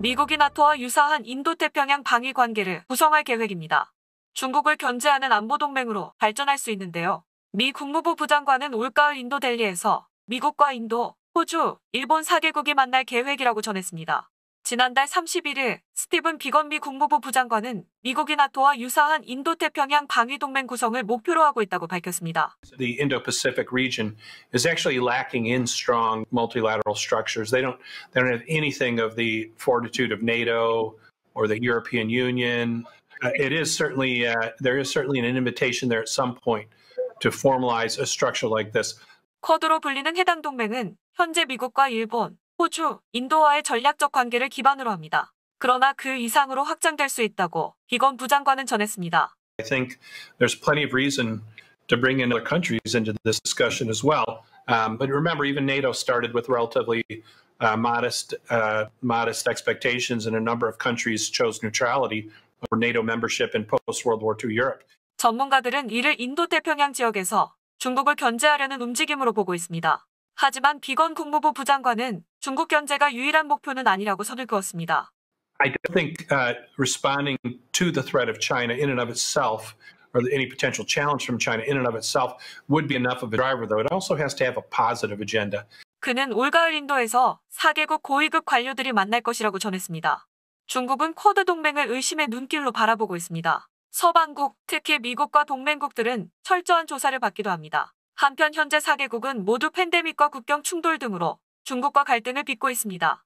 미국이 나토와 유사한 인도태평양 방위 관계를 구성할 계획입니다. 중국을 견제하는 안보동맹으로 발전할 수 있는데요. 미 국무부 부장관은 올가을 인도 델리에서 미국과 인도, 호주, 일본 4개국이 만날 계획이라고 전했습니다. 지난달 31일 스티븐 비건미 국무부 부장관은 미국이 나토와 유사한 인도 태평양 방위 동맹 구성을 목표로 하고 있다고 밝혔습니다. The Indo-Pacific region is actually lacking in strong multilateral structures. They don't they don't have anything of the fortitude of NATO or the European Union. Uh, it is certainly uh, there is certainly an invitation there at some point to formalize a structure like this. 쿼드로 불리는 해당 동맹은 현재 미국과 일본, 호주, 인도와의 전략적 관계를 기반으로 합니다. 그러나 그 이상으로 확장될 수 있다고 비건 부장관은 전했습니다. I think there's plenty of reason to bring in other countries into this discussion as well. Um, but remember, even NATO started with relatively uh, modest, uh, modest expectations, and a number of countries chose neutrality over NATO membership in post-World War II Europe. 전문가들은 이를 인도 태평양 지역에서 중국을 견제하려는 움직임으로 보고 있습니다. 하지만 비건 국무부 부장관은 중국 견제가 유일한 목표는 아니라고 선을 그었습니다. I don't think uh, responding to the threat of China in and of itself or any potential challenge from China in and of itself would be enough of a driver though. It also has to have a positive agenda. 그는 올가을 인도에서 4개국 고위급 관료들이 만날 것이라고 전했습니다. 중국은 쿼드 동맹을 의심의 눈길로 바라보고 있습니다. 서방국, 특히 미국과 동맹국들은 철저한 조사를 받기도 합니다. 한편 현재 4개국은 모두 팬데믹과 국경 충돌 등으로 중국과 갈등을 빚고 있습니다.